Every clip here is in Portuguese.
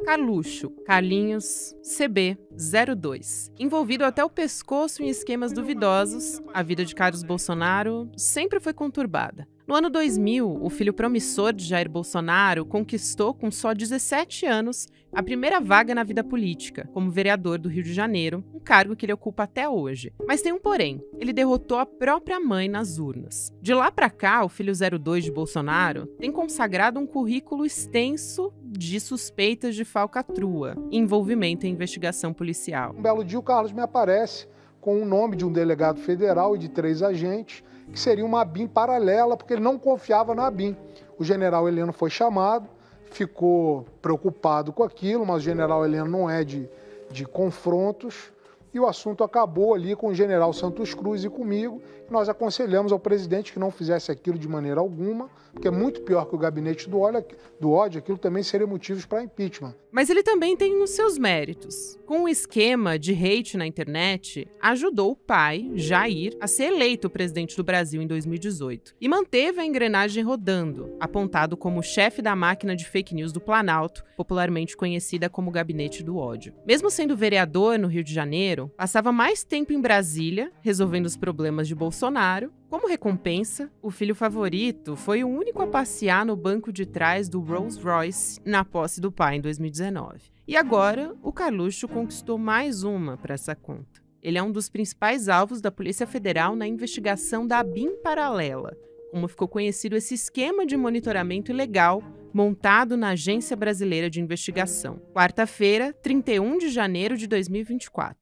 Carluxo, Carlinhos, CB02. Envolvido até o pescoço em esquemas duvidosos, a vida de Carlos Bolsonaro sempre foi conturbada. No ano 2000, o filho promissor de Jair Bolsonaro conquistou, com só 17 anos, a primeira vaga na vida política, como vereador do Rio de Janeiro, um cargo que ele ocupa até hoje. Mas tem um porém: ele derrotou a própria mãe nas urnas. De lá para cá, o filho 02 de Bolsonaro tem consagrado um currículo extenso de suspeitas de falcatrua e envolvimento em investigação policial. Um belo dia, o Carlos me aparece com o nome de um delegado federal e de três agentes que seria uma BIM paralela, porque ele não confiava na BIM. O general Heleno foi chamado, ficou preocupado com aquilo, mas o general Heleno não é de, de confrontos, e o assunto acabou ali com o general Santos Cruz e comigo, nós aconselhamos ao presidente que não fizesse aquilo de maneira alguma, porque é muito pior que o gabinete do ódio, do ódio aquilo também seria motivos para impeachment. Mas ele também tem os seus méritos. Com o esquema de hate na internet, ajudou o pai, Jair, a ser eleito presidente do Brasil em 2018 e manteve a engrenagem rodando, apontado como chefe da máquina de fake news do Planalto, popularmente conhecida como gabinete do ódio. Mesmo sendo vereador no Rio de Janeiro, passava mais tempo em Brasília, resolvendo os problemas de Bolsonaro Bolsonaro. Como recompensa, o filho favorito foi o único a passear no banco de trás do Rolls Royce na posse do pai em 2019. E agora, o Carluxo conquistou mais uma para essa conta. Ele é um dos principais alvos da Polícia Federal na investigação da BIM Paralela, como ficou conhecido esse esquema de monitoramento ilegal montado na Agência Brasileira de Investigação. Quarta-feira, 31 de janeiro de 2024.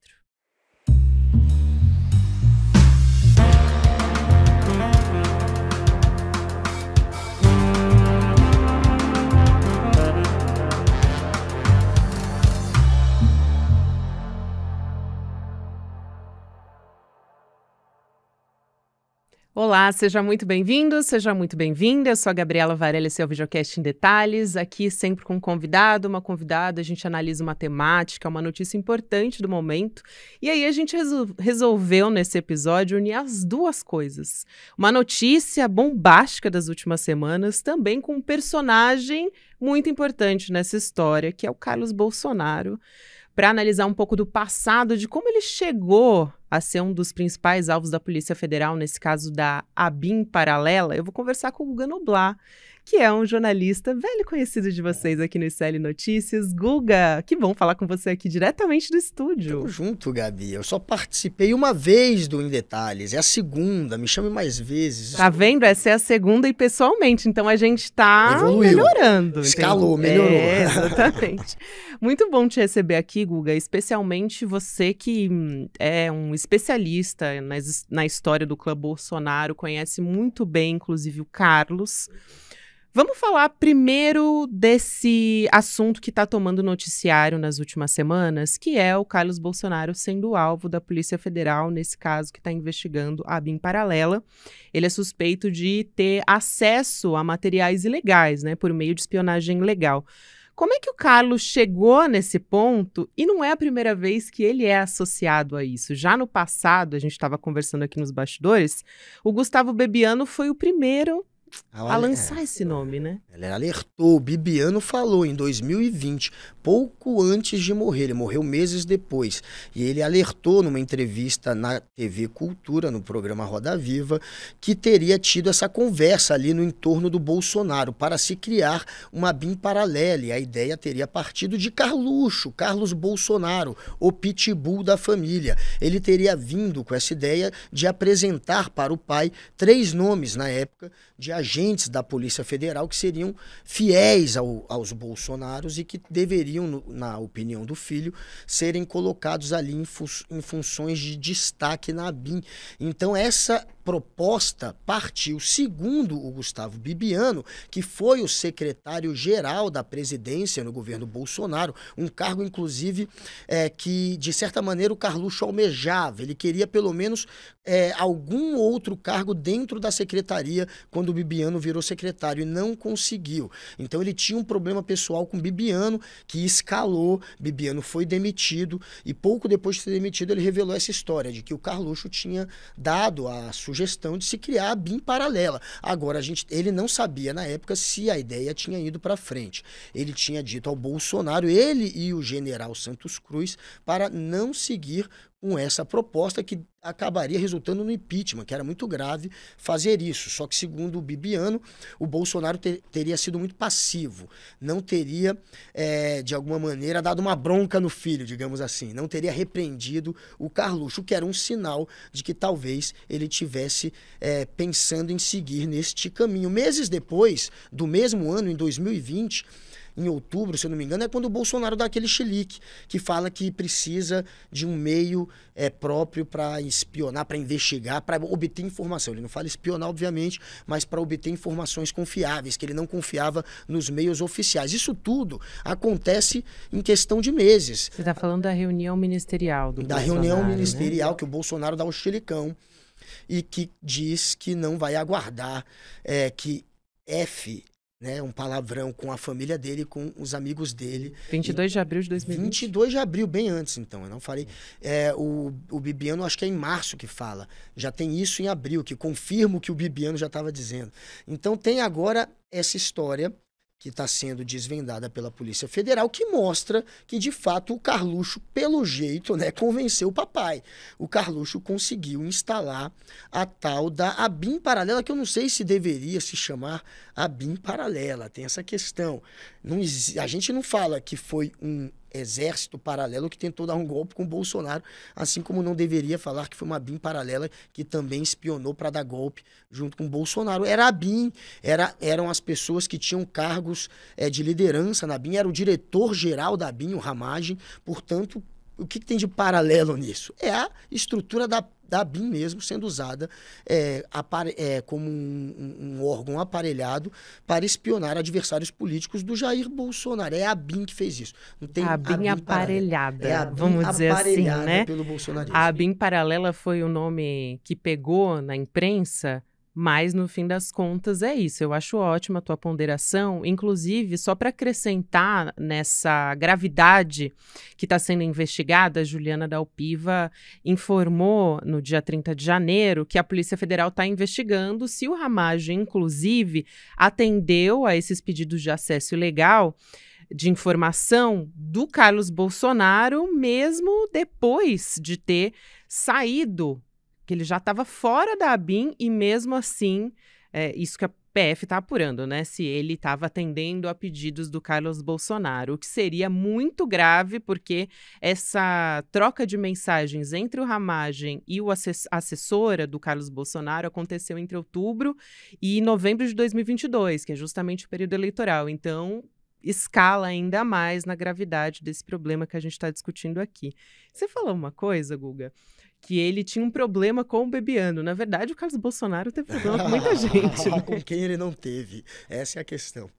Olá, seja muito bem-vindo, seja muito bem-vinda. Eu sou a Gabriela Varela, esse é o Videocast em Detalhes. Aqui sempre com um convidado, uma convidada, a gente analisa uma temática, uma notícia importante do momento. E aí a gente resol resolveu, nesse episódio, unir as duas coisas. Uma notícia bombástica das últimas semanas, também com um personagem muito importante nessa história, que é o Carlos Bolsonaro para analisar um pouco do passado, de como ele chegou a ser um dos principais alvos da Polícia Federal, nesse caso da ABIN paralela, eu vou conversar com o Guga Noblar, que é um jornalista velho conhecido de vocês aqui no ICL Notícias. Guga, que bom falar com você aqui diretamente do estúdio. Tamo junto, Gabi. Eu só participei uma vez do Em Detalhes. É a segunda, me chame mais vezes. Tá vendo? Essa é a segunda e pessoalmente. Então a gente tá Evoluiu. melhorando. Escalou, entendeu? melhorou. É, exatamente. Muito bom te receber aqui, Guga, especialmente você que hum, é um especialista na história do clã Bolsonaro, conhece muito bem, inclusive, o Carlos. Vamos falar primeiro desse assunto que está tomando noticiário nas últimas semanas, que é o Carlos Bolsonaro sendo alvo da Polícia Federal nesse caso que está investigando a BIM paralela. Ele é suspeito de ter acesso a materiais ilegais, né, por meio de espionagem legal. Como é que o Carlos chegou nesse ponto? E não é a primeira vez que ele é associado a isso. Já no passado, a gente estava conversando aqui nos bastidores, o Gustavo Bebiano foi o primeiro a, a lançar é, esse nome, né? Ela alertou, o Bibiano falou em 2020, pouco antes de morrer, ele morreu meses depois. E ele alertou numa entrevista na TV Cultura, no programa Roda Viva, que teria tido essa conversa ali no entorno do Bolsonaro para se criar uma BIM paralela. E a ideia teria partido de Carluxo, Carlos Bolsonaro, o pitbull da família. Ele teria vindo com essa ideia de apresentar para o pai três nomes na época de agentes da Polícia Federal que seriam fiéis ao, aos Bolsonaros e que deveriam, na opinião do filho, serem colocados ali em, fu em funções de destaque na BIM. Então, essa proposta partiu, segundo o Gustavo Bibiano, que foi o secretário-geral da presidência no governo Bolsonaro, um cargo, inclusive, é, que, de certa maneira, o Carluxo almejava. Ele queria, pelo menos, é, algum outro cargo dentro da secretaria quando o Bibiano virou secretário e não conseguiu. Então, ele tinha um problema pessoal com Bibiano, que escalou. Bibiano foi demitido e, pouco depois de ser demitido, ele revelou essa história de que o Carluxo tinha dado a sugestão sugestão de se criar a BIM paralela. Agora, a gente, ele não sabia na época se a ideia tinha ido para frente. Ele tinha dito ao Bolsonaro, ele e o general Santos Cruz, para não seguir com essa proposta que acabaria resultando no impeachment, que era muito grave fazer isso. Só que, segundo o Bibiano, o Bolsonaro ter, teria sido muito passivo, não teria, é, de alguma maneira, dado uma bronca no filho, digamos assim, não teria repreendido o Carluxo, que era um sinal de que talvez ele tivesse é, pensando em seguir neste caminho. Meses depois, do mesmo ano, em 2020, em outubro, se eu não me engano, é quando o Bolsonaro dá aquele chilique, que fala que precisa de um meio é, próprio para espionar, para investigar, para obter informação. Ele não fala espionar, obviamente, mas para obter informações confiáveis, que ele não confiava nos meios oficiais. Isso tudo acontece em questão de meses. Você está falando da reunião ministerial do Da Bolsonaro, reunião né? ministerial né? que o Bolsonaro dá o chilicão e que diz que não vai aguardar é, que F né, um palavrão com a família dele, com os amigos dele. 22 e, de abril de 2020. 22 de abril, bem antes, então. Eu não falei. É, o, o Bibiano, acho que é em março que fala. Já tem isso em abril, que confirma o que o Bibiano já estava dizendo. Então tem agora essa história que está sendo desvendada pela Polícia Federal, que mostra que, de fato, o Carluxo, pelo jeito, né, convenceu o papai. O Carluxo conseguiu instalar a tal da ABIM paralela, que eu não sei se deveria se chamar ABIM paralela, tem essa questão. Não, a gente não fala que foi um exército paralelo que tentou dar um golpe com Bolsonaro, assim como não deveria falar que foi uma BIM paralela que também espionou para dar golpe junto com Bolsonaro. Era a BIM, era, eram as pessoas que tinham cargos é, de liderança na BIM, era o diretor-geral da BIM, o Ramagem, portanto, o que, que tem de paralelo nisso? É a estrutura da da BIM mesmo sendo usada é, é, como um, um, órgão aparelhado para espionar adversários políticos do Jair Bolsonaro. É a BIM que fez isso. Não tem a, a BIM, aparelhada, é a BIM vamos dizer assim, aparelhada assim, né? Pelo A BIM paralela foi o nome que pegou na imprensa mas no fim das contas é isso. Eu acho ótima a tua ponderação, inclusive só para acrescentar nessa gravidade que está sendo investigada, Juliana Dalpiva informou no dia 30 de janeiro que a Polícia Federal está investigando se o Ramage, inclusive, atendeu a esses pedidos de acesso ilegal de informação do Carlos Bolsonaro, mesmo depois de ter saído que ele já estava fora da ABIN e mesmo assim, é, isso que a PF está apurando, né? Se ele estava atendendo a pedidos do Carlos Bolsonaro, o que seria muito grave, porque essa troca de mensagens entre o Ramagem e o assess assessora do Carlos Bolsonaro aconteceu entre outubro e novembro de 2022, que é justamente o período eleitoral. Então, escala ainda mais na gravidade desse problema que a gente está discutindo aqui. Você falou uma coisa, Guga? que ele tinha um problema com o Bebiano. Na verdade, o Carlos Bolsonaro teve problema com muita gente. né? com quem ele não teve. Essa é a questão.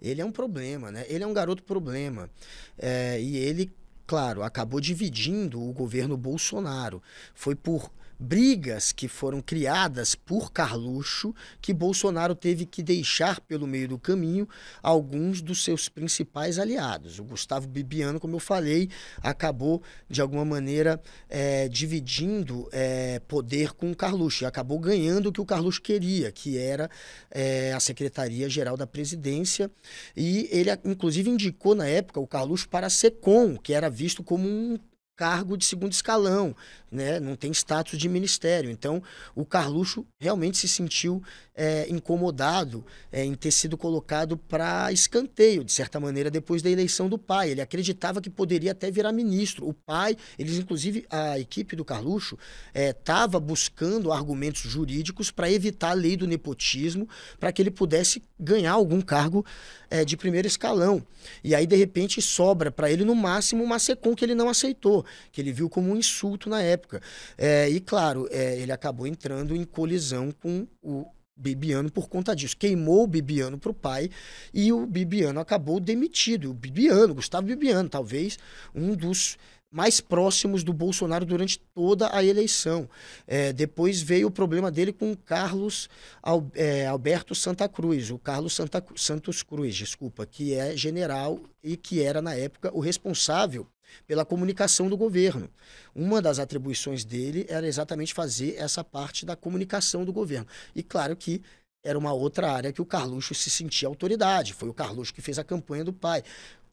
Ele é um problema, né? Ele é um garoto problema. É, e ele, claro, acabou dividindo o governo Bolsonaro. Foi por brigas que foram criadas por Carluxo, que Bolsonaro teve que deixar pelo meio do caminho alguns dos seus principais aliados. O Gustavo Bibiano, como eu falei, acabou, de alguma maneira, é, dividindo é, poder com o Carluxo e acabou ganhando o que o Carluxo queria, que era é, a Secretaria-Geral da Presidência. E ele, inclusive, indicou na época o Carluxo para a SECOM, que era visto como um, cargo de segundo escalão, né? não tem status de ministério. Então, o Carluxo realmente se sentiu é, incomodado é, em ter sido colocado para escanteio, de certa maneira, depois da eleição do pai. Ele acreditava que poderia até virar ministro. O pai, eles, inclusive, a equipe do Carluxo estava é, buscando argumentos jurídicos para evitar a lei do nepotismo, para que ele pudesse ganhar algum cargo é, de primeiro escalão. E aí, de repente, sobra para ele, no máximo, uma SECOM que ele não aceitou que ele viu como um insulto na época. É, e claro, é, ele acabou entrando em colisão com o Bibiano por conta disso. Queimou o Bibiano para o pai e o Bibiano acabou demitido. O Bibiano, Gustavo Bibiano, talvez um dos mais próximos do Bolsonaro durante toda a eleição. É, depois veio o problema dele com Carlos Al, é, Alberto Santa Cruz, o Carlos Santa, Santos Cruz, desculpa, que é general e que era na época o responsável pela comunicação do governo. Uma das atribuições dele era exatamente fazer essa parte da comunicação do governo. E claro que era uma outra área que o Carluxo se sentia autoridade. Foi o Carluxo que fez a campanha do pai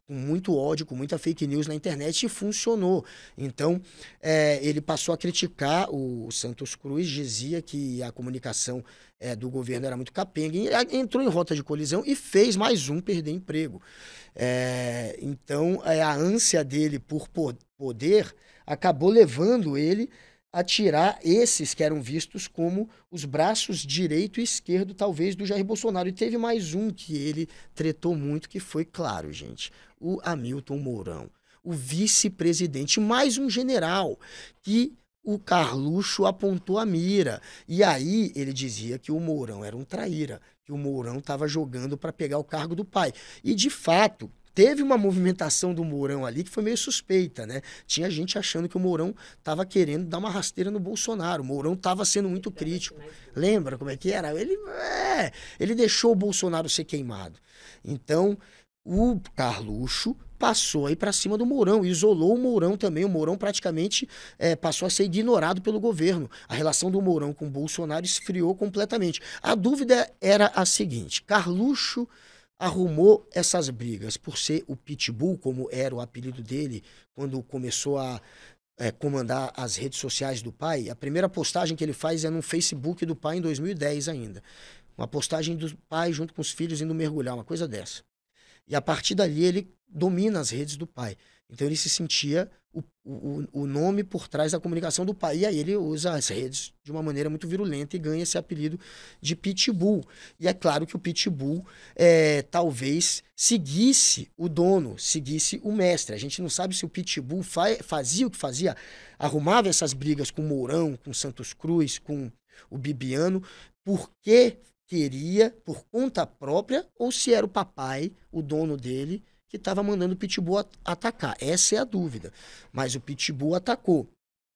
com muito ódio, com muita fake news na internet e funcionou. Então, é, ele passou a criticar o, Santos Cruz, dizia que a comunicação é, do governo era muito capenga, e, entrou em rota de colisão e fez mais um perder emprego. É, então, é, a ânsia dele por poder acabou levando ele a tirar esses que eram vistos como os braços direito e esquerdo, talvez, do Jair Bolsonaro. E teve mais um que ele tretou muito, que foi, claro, gente, o Hamilton Mourão, o vice-presidente, mais um general que o Carluxo apontou a mira. E aí ele dizia que o Mourão era um traíra, que o Mourão estava jogando para pegar o cargo do pai. E de fato, teve uma movimentação do Mourão ali que foi meio suspeita, né? Tinha gente achando que o Mourão estava querendo dar uma rasteira no Bolsonaro. O Mourão estava sendo muito crítico. Lembra como é que era? Ele, é, ele deixou o Bolsonaro ser queimado. Então, o Carluxo passou aí para cima do Mourão, isolou o Mourão também. O Mourão praticamente é, passou a ser ignorado pelo governo. A relação do Mourão com o Bolsonaro esfriou completamente. A dúvida era a seguinte: Carluxo arrumou essas brigas por ser o Pitbull, como era o apelido dele, quando começou a é, comandar as redes sociais do pai. A primeira postagem que ele faz é no Facebook do pai em 2010 ainda. Uma postagem do pai junto com os filhos indo mergulhar, uma coisa dessa. E a partir dali ele domina as redes do pai. Então ele se sentia o, o, o nome por trás da comunicação do pai. E aí ele usa as redes de uma maneira muito virulenta e ganha esse apelido de Pitbull. E é claro que o Pitbull é, talvez seguisse o dono, seguisse o mestre. A gente não sabe se o Pitbull fa fazia o que fazia, arrumava essas brigas com o Mourão, com Santos Cruz, com o Bibiano, porque queria por conta própria ou se era o papai, o dono dele, que estava mandando o Pitbull at atacar. Essa é a dúvida. Mas o Pitbull atacou.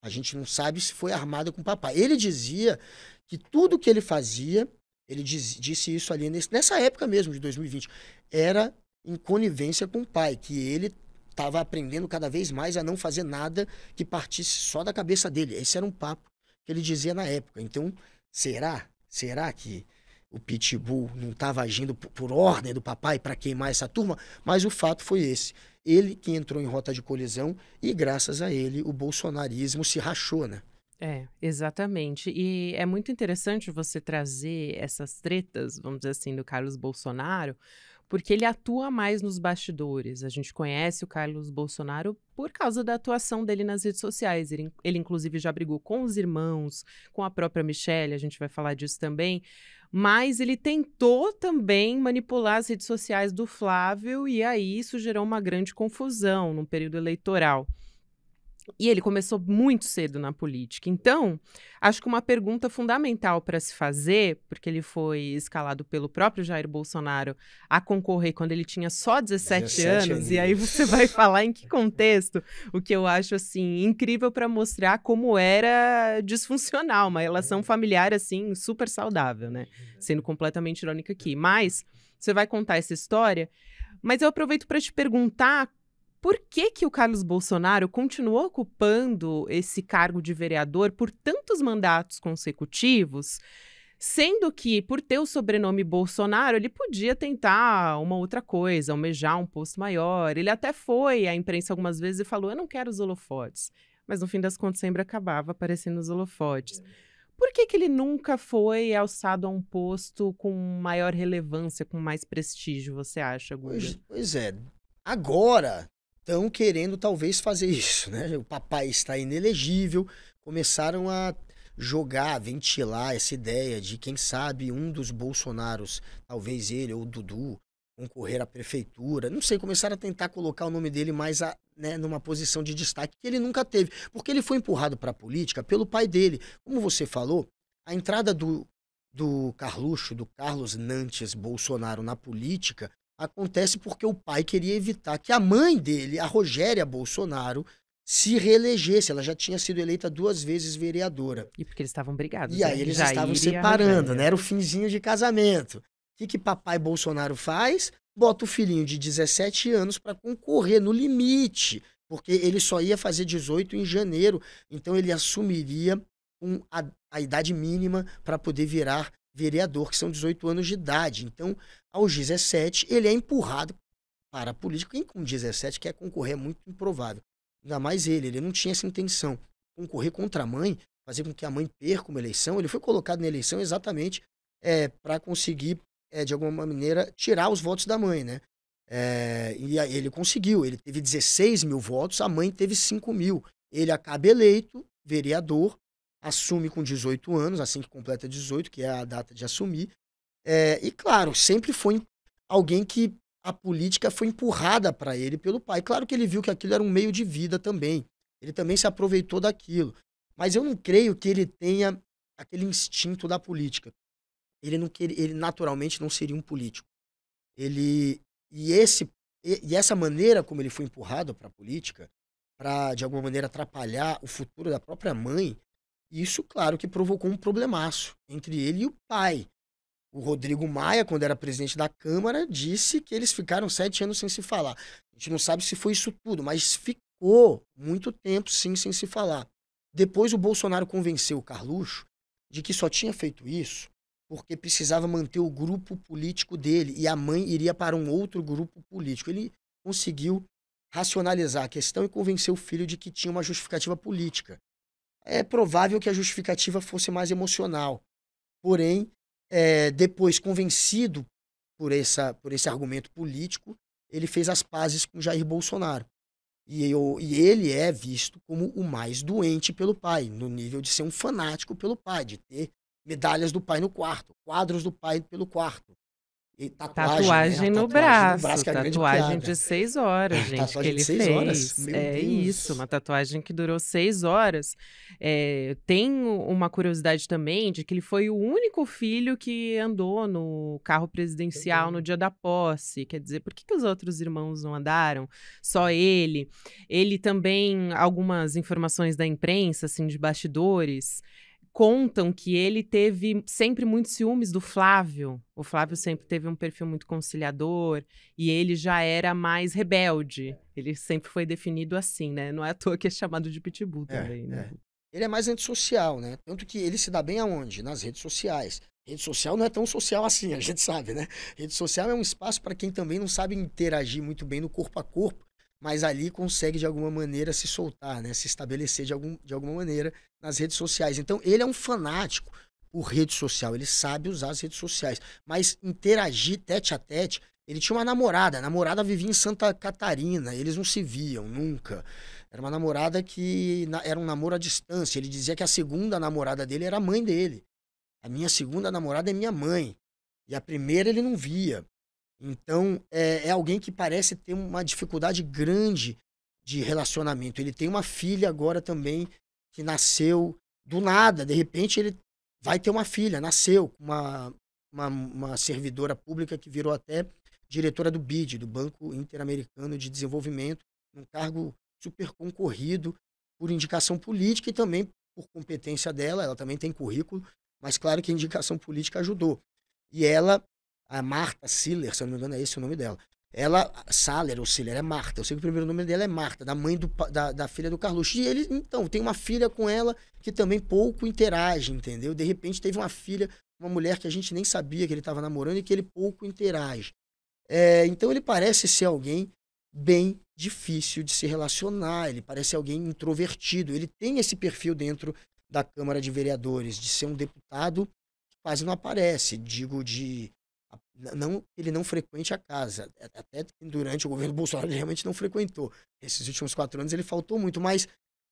A gente não sabe se foi armado com o papai. Ele dizia que tudo que ele fazia, ele diz, disse isso ali nesse, nessa época mesmo, de 2020, era em conivência com o pai, que ele estava aprendendo cada vez mais a não fazer nada que partisse só da cabeça dele. Esse era um papo que ele dizia na época. Então, será? Será que o Pitbull não estava agindo por, por ordem do papai para queimar essa turma, mas o fato foi esse. Ele que entrou em rota de colisão e, graças a ele, o bolsonarismo se rachou, né? É, exatamente. E é muito interessante você trazer essas tretas, vamos dizer assim, do Carlos Bolsonaro, porque ele atua mais nos bastidores. A gente conhece o Carlos Bolsonaro por causa da atuação dele nas redes sociais. Ele, ele, inclusive, já brigou com os irmãos, com a própria Michelle, a gente vai falar disso também. Mas ele tentou também manipular as redes sociais do Flávio, e aí isso gerou uma grande confusão num período eleitoral. E ele começou muito cedo na política. Então, acho que uma pergunta fundamental para se fazer, porque ele foi escalado pelo próprio Jair Bolsonaro a concorrer quando ele tinha só 17, 17 anos, anos, e aí você vai falar em que contexto, o que eu acho assim incrível para mostrar como era disfuncional uma relação é. familiar assim super saudável, né? Uhum. Sendo completamente irônica aqui, mas você vai contar essa história, mas eu aproveito para te perguntar por que, que o Carlos Bolsonaro continuou ocupando esse cargo de vereador por tantos mandatos consecutivos? Sendo que, por ter o sobrenome Bolsonaro, ele podia tentar uma outra coisa, almejar um posto maior. Ele até foi à imprensa algumas vezes e falou: Eu não quero os holofotes. Mas no fim das contas, sempre acabava aparecendo os holofotes. Por que, que ele nunca foi alçado a um posto com maior relevância, com mais prestígio, você acha, Guga? Pois, pois é. Agora, estão querendo talvez fazer isso, né? O papai está inelegível, começaram a jogar, ventilar essa ideia de quem sabe um dos Bolsonaros, talvez ele ou o Dudu, concorrer à prefeitura, não sei, começaram a tentar colocar o nome dele mais a, né, numa posição de destaque que ele nunca teve, porque ele foi empurrado para a política pelo pai dele. Como você falou, a entrada do do Carluxo, do Carlos Nantes Bolsonaro na política, acontece porque o pai queria evitar que a mãe dele, a Rogéria Bolsonaro, se reelegesse. Ela já tinha sido eleita duas vezes vereadora. E porque eles estavam brigados. E né? aí eles Jair estavam separando, né? Era o finzinho de casamento. O que, que papai Bolsonaro faz? Bota o filhinho de 17 anos para concorrer no limite, porque ele só ia fazer 18 em janeiro. Então ele assumiria um, a, a idade mínima para poder virar vereador, que são 18 anos de idade. Então, aos 17, ele é empurrado para a política. Quem com 17 quer é concorrer é muito improvável. Ainda mais ele, ele não tinha essa intenção. Concorrer contra a mãe, fazer com que a mãe perca uma eleição. Ele foi colocado na eleição exatamente é, para conseguir, é, de alguma maneira, tirar os votos da mãe, né? É, e ele conseguiu. Ele teve 16 mil votos, a mãe teve 5 mil. Ele acaba eleito, vereador, assume com 18 anos, assim que completa 18, que é a data de assumir, é, e claro, sempre foi alguém que a política foi empurrada para ele pelo pai. Claro que ele viu que aquilo era um meio de vida também. Ele também se aproveitou daquilo. Mas eu não creio que ele tenha aquele instinto da política. Ele não ele naturalmente não seria um político. Ele e esse e essa maneira como ele foi empurrado para a política, para de alguma maneira atrapalhar o futuro da própria mãe, isso claro que provocou um problemaço entre ele e o pai. O Rodrigo Maia, quando era presidente da Câmara, disse que eles ficaram sete anos sem se falar. A gente não sabe se foi isso tudo, mas ficou muito tempo, sim, sem se falar. Depois o Bolsonaro convenceu o Carluxo de que só tinha feito isso porque precisava manter o grupo político dele e a mãe iria para um outro grupo político. Ele conseguiu racionalizar a questão e convencer o filho de que tinha uma justificativa política. É provável que a justificativa fosse mais emocional. Porém, é, depois convencido por, essa, por esse argumento político, ele fez as pazes com Jair Bolsonaro. E, eu, e ele é visto como o mais doente pelo pai, no nível de ser um fanático pelo pai, de ter medalhas do pai no quarto, quadros do pai pelo quarto, e tatuagem, né? tatuagem no tatuagem braço, braço é tatuagem de seis horas, gente, tatuagem que ele fez. Horas? É Deus. isso, uma tatuagem que durou seis horas. É, tenho uma curiosidade também de que ele foi o único filho que andou no carro presidencial no uhum. dia da posse. Quer dizer, por que, que os outros irmãos não andaram? Só ele. Ele também, algumas informações da imprensa, assim, de bastidores, contam que ele teve sempre muitos ciúmes do Flávio. O Flávio sempre teve um perfil muito conciliador e ele já era mais rebelde. Ele sempre foi definido assim, né? Não é à toa que é chamado de pitbull é, também, né? É. Ele é mais antissocial, né? Tanto que ele se dá bem aonde? Nas redes sociais. Rede social não é tão social assim, a gente sabe, né? Rede social é um espaço para quem também não sabe interagir muito bem no corpo a corpo mas ali consegue de alguma maneira se soltar, né? Se estabelecer de, algum, de alguma maneira nas redes sociais. Então ele é um fanático por rede social, ele sabe usar as redes sociais, mas interagir tete a tete. Ele tinha uma namorada, a namorada vivia em Santa Catarina, eles não se viam nunca. Era uma namorada que na, era um namoro à distância. Ele dizia que a segunda namorada dele era a mãe dele. A minha segunda namorada é minha mãe. E a primeira ele não via. Então, é, é alguém que parece ter uma dificuldade grande de relacionamento. Ele tem uma filha agora também que nasceu do nada. De repente, ele vai ter uma filha, nasceu, uma, uma, uma servidora pública que virou até diretora do BID, do Banco Interamericano de Desenvolvimento, um cargo super concorrido por indicação política e também por competência dela. Ela também tem currículo, mas claro que a indicação política ajudou. E ela a Marta Siller, se eu não me engano é esse o nome dela. Ela, Saller ou Siller, é Marta. Eu sei que o primeiro nome dela é Marta, da mãe do, da, da filha do Carluxo. E ele, então, tem uma filha com ela que também pouco interage, entendeu? De repente teve uma filha, uma mulher que a gente nem sabia que ele estava namorando e que ele pouco interage. É, então ele parece ser alguém bem difícil de se relacionar, ele parece alguém introvertido. Ele tem esse perfil dentro da Câmara de Vereadores, de ser um deputado que quase não aparece, digo, de não ele não frequente a casa. Até durante o governo Bolsonaro ele realmente não frequentou. Esses últimos quatro anos ele faltou muito, mas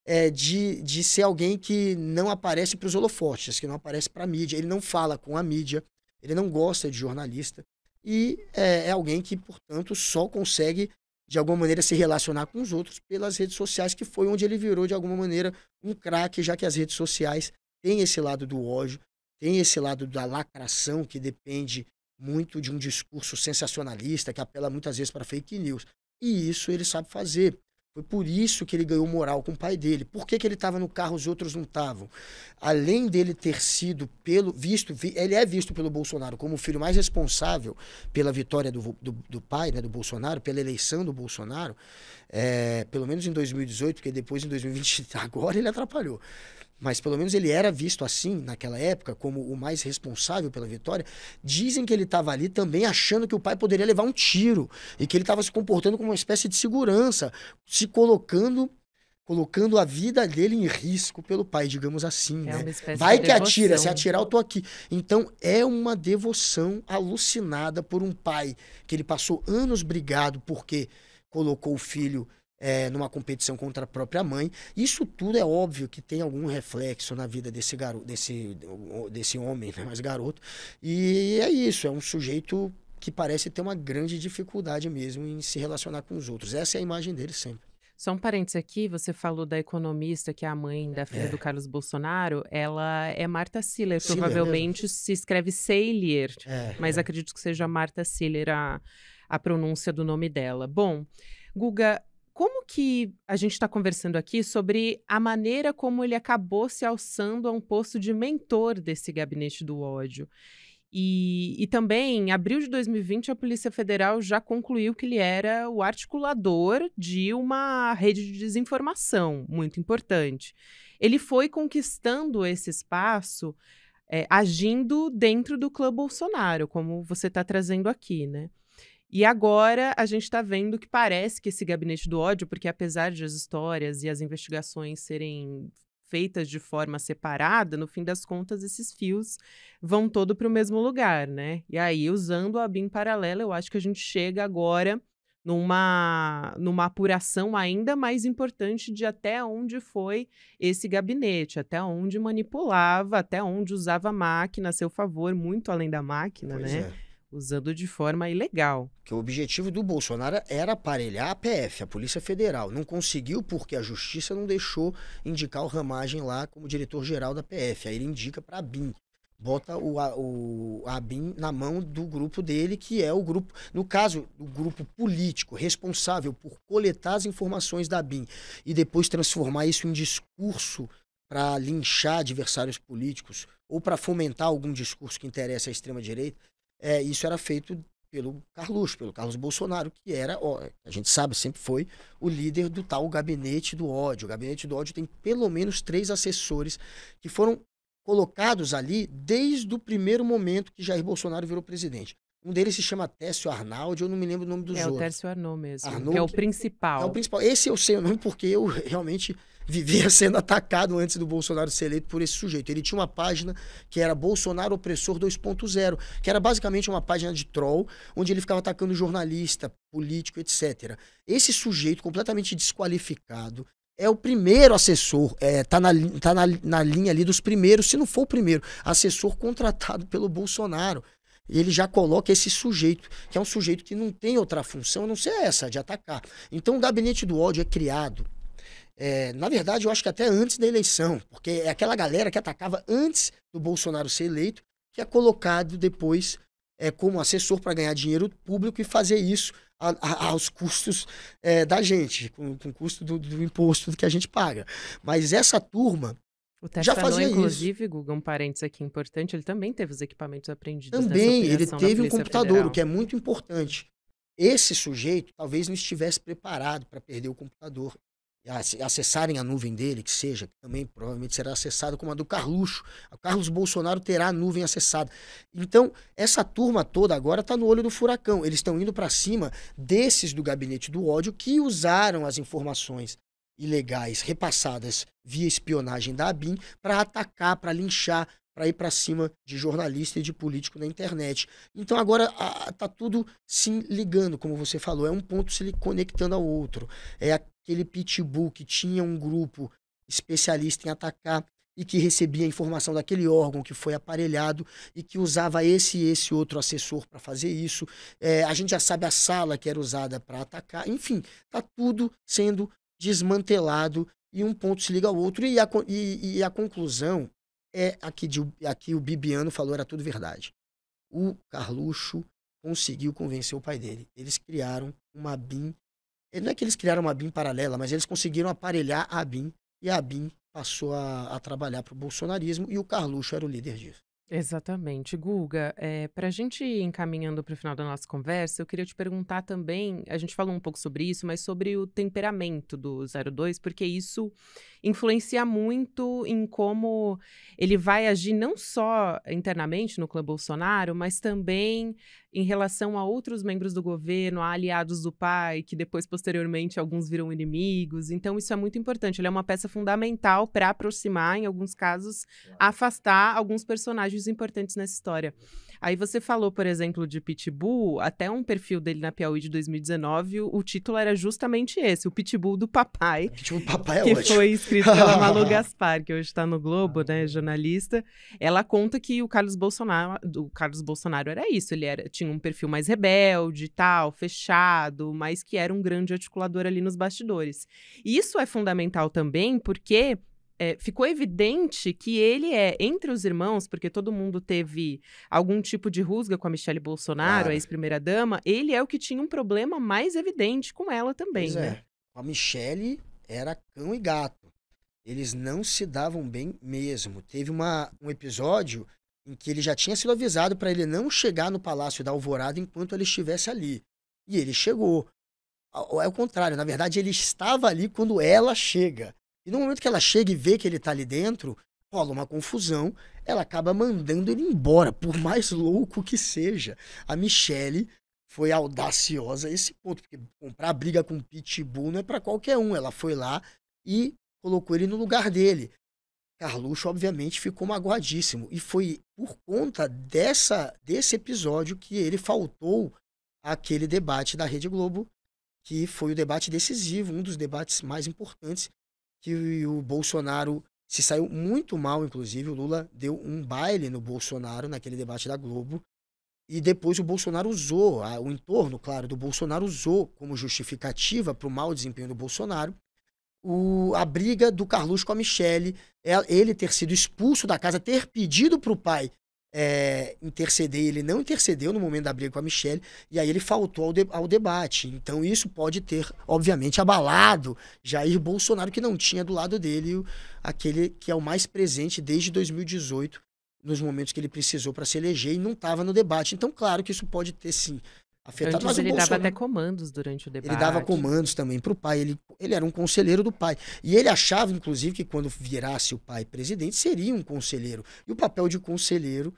é, de, de ser alguém que não aparece para os holofotes, que não aparece para a mídia. Ele não fala com a mídia, ele não gosta de jornalista. E é, é alguém que, portanto, só consegue de alguma maneira se relacionar com os outros pelas redes sociais, que foi onde ele virou de alguma maneira um craque, já que as redes sociais têm esse lado do ódio, tem esse lado da lacração que depende muito de um discurso sensacionalista que apela muitas vezes para fake news. E isso ele sabe fazer. Foi por isso que ele ganhou moral com o pai dele. Por que, que ele estava no carro, os outros não estavam? Além dele ter sido pelo visto, ele é visto pelo Bolsonaro como o filho mais responsável pela vitória do, do, do pai, né, do Bolsonaro, pela eleição do Bolsonaro. É, pelo menos em 2018, porque depois em 2020, agora ele atrapalhou. Mas pelo menos ele era visto assim, naquela época, como o mais responsável pela vitória. Dizem que ele estava ali também achando que o pai poderia levar um tiro e que ele estava se comportando como uma espécie de segurança, se colocando colocando a vida dele em risco pelo pai, digamos assim, é né? Vai que atira, se atirar eu tô aqui. Então é uma devoção alucinada por um pai que ele passou anos brigado porque colocou o filho é, numa competição contra a própria mãe. Isso tudo é óbvio que tem algum reflexo na vida desse garoto, desse, desse homem, né? mas garoto. E é isso, é um sujeito que parece ter uma grande dificuldade mesmo em se relacionar com os outros. Essa é a imagem dele sempre. Só um parênteses aqui, você falou da economista, que é a mãe da é. filha é. do Carlos Bolsonaro, ela é Marta Siller, Siller provavelmente mesmo. se escreve Seiler, é, mas é. acredito que seja Marta Siller a a pronúncia do nome dela. Bom, Guga, como que a gente está conversando aqui sobre a maneira como ele acabou se alçando a um posto de mentor desse gabinete do ódio? E, e, também, em abril de 2020, a Polícia Federal já concluiu que ele era o articulador de uma rede de desinformação muito importante. Ele foi conquistando esse espaço é, agindo dentro do clã Bolsonaro, como você está trazendo aqui, né? E agora a gente está vendo que parece que esse gabinete do ódio, porque apesar de as histórias e as investigações serem feitas de forma separada, no fim das contas, esses fios vão todo para o mesmo lugar, né? E aí, usando a BIM paralela, eu acho que a gente chega agora numa, numa apuração ainda mais importante de até onde foi esse gabinete, até onde manipulava, até onde usava a máquina a seu favor, muito além da máquina, pois né? É usando de forma ilegal. Que o objetivo do Bolsonaro era aparelhar a PF, a Polícia Federal. Não conseguiu porque a Justiça não deixou indicar o Ramagem lá como diretor-geral da PF. Aí ele indica para a BIM. Bota o, o Abin na mão do grupo dele, que é o grupo, no caso, o grupo político responsável por coletar as informações da Abin e depois transformar isso em discurso para linchar adversários políticos ou para fomentar algum discurso que interessa à extrema-direita, é, isso era feito pelo Carlos, pelo Carlos Bolsonaro, que era, ó, a gente sabe, sempre foi o líder do tal gabinete do ódio. O gabinete do ódio tem pelo menos três assessores que foram colocados ali desde o primeiro momento que Jair Bolsonaro virou presidente. Um deles se chama Tércio Arnaldi, eu não me lembro o nome dos é outros. É o Tércio Arnaud mesmo, Arnaud, que é o principal. É o principal. Esse eu sei o nome porque eu realmente vivia sendo atacado antes do Bolsonaro ser eleito por esse sujeito. Ele tinha uma página que era Bolsonaro Opressor 2.0, que era basicamente uma página de troll, onde ele ficava atacando jornalista, político, etc. Esse sujeito completamente desqualificado é o primeiro assessor, é, tá, na, tá na, na linha ali dos primeiros, se não for o primeiro, assessor contratado pelo Bolsonaro ele já coloca esse sujeito, que é um sujeito que não tem outra função a não ser essa, de atacar. Então o gabinete do ódio é criado é, na verdade, eu acho que até antes da eleição, porque é aquela galera que atacava antes do Bolsonaro ser eleito, que é colocado depois é, como assessor para ganhar dinheiro público e fazer isso a, a, aos custos é, da gente, com, com o custo do, do imposto que a gente paga. Mas essa turma, o Teflon, já fazia inclusive, isso. Google, um parênteses aqui importante, ele também teve os equipamentos apreendidos. Também, ele teve um computador, Federal. o que é muito importante. Esse sujeito talvez não estivesse preparado para perder o computador acessarem a nuvem dele, que seja, também provavelmente será acessado como a do Carluxo. O Carlos Bolsonaro terá a nuvem acessada. Então, essa turma toda agora está no olho do furacão. Eles estão indo para cima desses do gabinete do ódio que usaram as informações ilegais repassadas via espionagem da ABIN para atacar, para linchar, para ir para cima de jornalista e de político na internet. Então agora a, tá tudo se ligando, como você falou, é um ponto se conectando ao outro. É aquele pitbull que tinha um grupo especialista em atacar e que recebia a informação daquele órgão que foi aparelhado e que usava esse e esse outro assessor para fazer isso. É, a gente já sabe a sala que era usada para atacar. Enfim, tá tudo sendo desmantelado e um ponto se liga ao outro. E a, e, e a conclusão é aqui, de, aqui o Bibiano falou, era tudo verdade. O Carluxo conseguiu convencer o pai dele. Eles criaram uma BIM. É, não é que eles criaram uma BIM paralela, mas eles conseguiram aparelhar a BIM e a BIM passou a, a trabalhar para o bolsonarismo e o Carluxo era o líder disso. Exatamente. Guga, é, eh, para a gente ir encaminhando para o final da nossa conversa, eu queria te perguntar também, a gente falou um pouco sobre isso, mas sobre o temperamento do 02, porque isso influencia muito em como ele vai agir não só internamente no clã Bolsonaro, mas também em relação a outros membros do governo, a aliados do pai, que depois, posteriormente, alguns viram inimigos. Então, isso é muito importante. Ele é uma peça fundamental para aproximar, em alguns casos, afastar alguns personagens importantes nessa história. Aí você falou, por exemplo, de Pitbull, até um perfil dele na Piauí de 2019, o, o título era justamente esse, o Pitbull do papai. Pitbull do papai é que ótimo. foi escrito pela Malu Gaspar, que hoje está no Globo, né, ah. jornalista. Ela conta que o Carlos Bolsonaro, o Carlos Bolsonaro era isso, ele era, tinha um perfil mais rebelde, tal, fechado, mas que era um grande articulador ali nos bastidores. Isso é fundamental também porque é, ficou evidente que ele é, entre os irmãos, porque todo mundo teve algum tipo de rusga com a Michelle Bolsonaro, a ex-primeira-dama, ele é o que tinha um problema mais evidente com ela também, pois é. né? É. A Michelle era cão e gato. Eles não se davam bem mesmo. Teve uma, um episódio em que ele já tinha sido avisado para ele não chegar no Palácio da Alvorada enquanto ele estivesse ali. E ele chegou. É o contrário, na verdade, ele estava ali quando ela chega. E no momento que ela chega e vê que ele tá ali dentro, rola uma confusão, ela acaba mandando ele embora, por mais louco que seja. A Michelle foi audaciosa a esse ponto, porque comprar briga com Pitbull não é para qualquer um. Ela foi lá e colocou ele no lugar dele. Carluxo, obviamente, ficou magoadíssimo. E foi por conta dessa, desse episódio que ele faltou aquele debate da Rede Globo, que foi o debate decisivo, um dos debates mais importantes que o Bolsonaro se saiu muito mal, inclusive. O Lula deu um baile no Bolsonaro naquele debate da Globo. E depois o Bolsonaro usou, o entorno, claro, do Bolsonaro usou como justificativa para o mau desempenho do Bolsonaro o, a briga do Carluxo com a Michelle, ele ter sido expulso da casa, ter pedido para o pai é, interceder, ele não intercedeu no momento da briga com a Michelle, e aí ele faltou ao, de, ao debate. Então isso pode ter, obviamente, abalado Jair Bolsonaro, que não tinha do lado dele aquele que é o mais presente desde 2018, nos momentos que ele precisou para se eleger e não estava no debate. Então, claro que isso pode ter, sim, afetado. Antes mas ele Bolsonaro... dava até comandos durante o debate. Ele dava comandos também para o pai. Ele, ele era um conselheiro do pai. E ele achava, inclusive, que quando virasse o pai presidente, seria um conselheiro. E o papel de conselheiro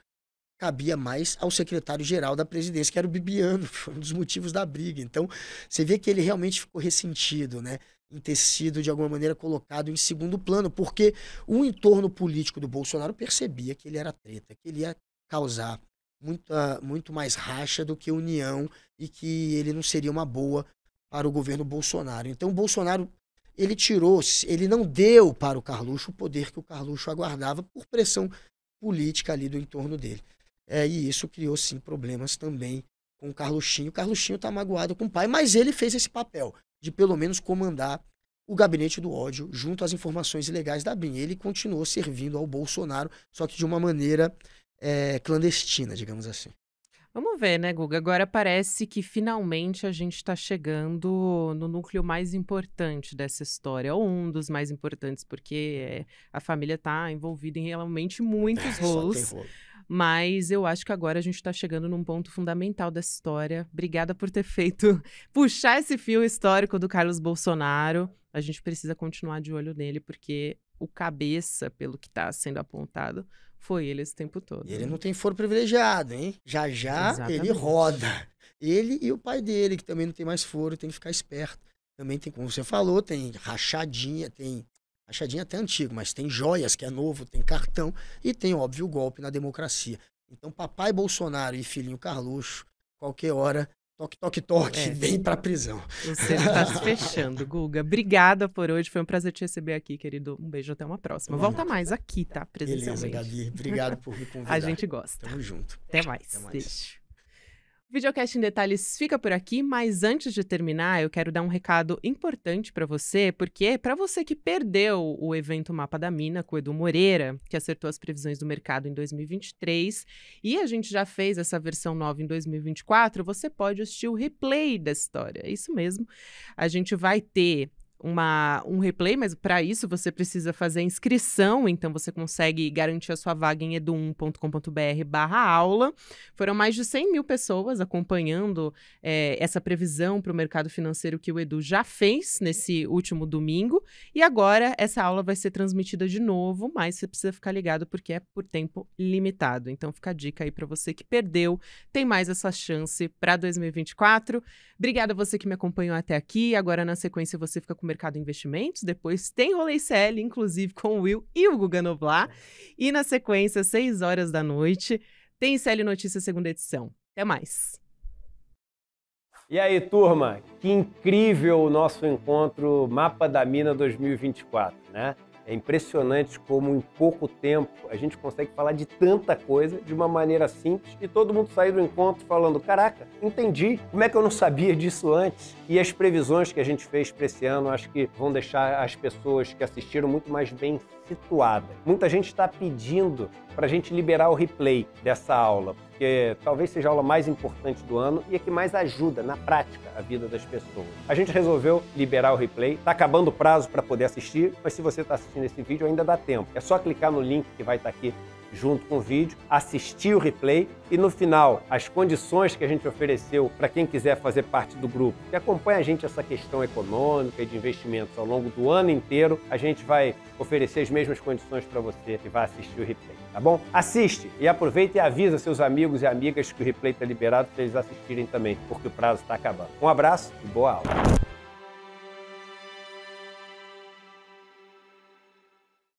cabia mais ao secretário-geral da presidência, que era o Bibiano, foi um dos motivos da briga. Então, você vê que ele realmente ficou ressentido, né? Em ter sido, de alguma maneira, colocado em segundo plano, porque o entorno político do Bolsonaro percebia que ele era treta, que ele ia causar muita, muito mais racha do que união e que ele não seria uma boa para o governo Bolsonaro. Então, o Bolsonaro ele tirou, ele não deu para o Carluxo o poder que o Carluxo aguardava por pressão política ali do entorno dele. É, e isso criou, sim, problemas também com o Carluxinho. O Carluxinho tá magoado com o pai, mas ele fez esse papel de pelo menos comandar o gabinete do ódio junto às informações ilegais da BIM. Ele continuou servindo ao Bolsonaro, só que de uma maneira é, clandestina, digamos assim. Vamos ver, né, Guga? Agora parece que finalmente a gente está chegando no núcleo mais importante dessa história, ou um dos mais importantes, porque é, a família está envolvida em realmente muitos é, rolos. É, mas eu acho que agora a gente está chegando num ponto fundamental dessa história. Obrigada por ter feito puxar esse fio histórico do Carlos Bolsonaro. A gente precisa continuar de olho nele, porque o cabeça, pelo que está sendo apontado, foi ele esse tempo todo. ele não tem foro privilegiado, hein? Já já Exatamente. ele roda. Ele e o pai dele, que também não tem mais foro, tem que ficar esperto. Também tem, como você falou, tem rachadinha, tem Rachadinha até é antigo, mas tem joias, que é novo, tem cartão e tem, óbvio, o golpe na democracia. Então, papai Bolsonaro e filhinho Carluxo, qualquer hora, toque, toque, toque, é. vem pra prisão. Você está se fechando, Guga. Obrigada por hoje, foi um prazer te receber aqui, querido. Um beijo, até uma próxima. Volta mais aqui, tá? Presencialmente. Beleza, Gabi. Obrigado por me convidar. A gente gosta. Tamo junto. Até mais. Até mais. Beijo. Videocast em Detalhes fica por aqui, mas antes de terminar, eu quero dar um recado importante para você, porque é para você que perdeu o evento Mapa da Mina com o Edu Moreira, que acertou as previsões do mercado em 2023, e a gente já fez essa versão nova em 2024, você pode assistir o replay da história. É isso mesmo. A gente vai ter uma, um replay, mas para isso você precisa fazer a inscrição, então você consegue garantir a sua vaga em edu1.com.br barra aula. Foram mais de 100 mil pessoas acompanhando é, essa previsão para o mercado financeiro que o Edu já fez nesse último domingo. E agora essa aula vai ser transmitida de novo, mas você precisa ficar ligado porque é por tempo limitado. Então fica a dica aí para você que perdeu, tem mais essa chance para 2024. Obrigada a você que me acompanhou até aqui. Agora na sequência você fica com mercado de investimentos. Depois tem Rolê CL, inclusive com o Will e o Guga Noblar. E na sequência, às 6 horas da noite, tem CL Notícias segunda edição. Até mais. E aí, turma, que incrível o nosso encontro Mapa da Mina 2024, né? É impressionante como em pouco tempo a gente consegue falar de tanta coisa de uma maneira simples e todo mundo sair do encontro falando: caraca, entendi, como é que eu não sabia disso antes? E as previsões que a gente fez para esse ano acho que vão deixar as pessoas que assistiram muito mais bem situadas. Muita gente está pedindo para a gente liberar o replay dessa aula, porque talvez seja a aula mais importante do ano e a é que mais ajuda na prática a vida das pessoas. A gente resolveu liberar o replay, está acabando o prazo para poder assistir, mas se você está assistindo esse vídeo ainda dá tempo. É só clicar no link que vai estar tá aqui junto com o vídeo, assistir o replay e no final as condições que a gente ofereceu para quem quiser fazer parte do grupo, que acompanha a gente essa questão econômica e de investimentos ao longo do ano inteiro, a gente vai oferecer as mesmas condições para você que vai assistir o replay, tá bom? Assiste e aproveita e avisa seus amigos e amigas que o replay está liberado para eles assistirem também, porque o prazo está acabando. Um abraço e boa aula.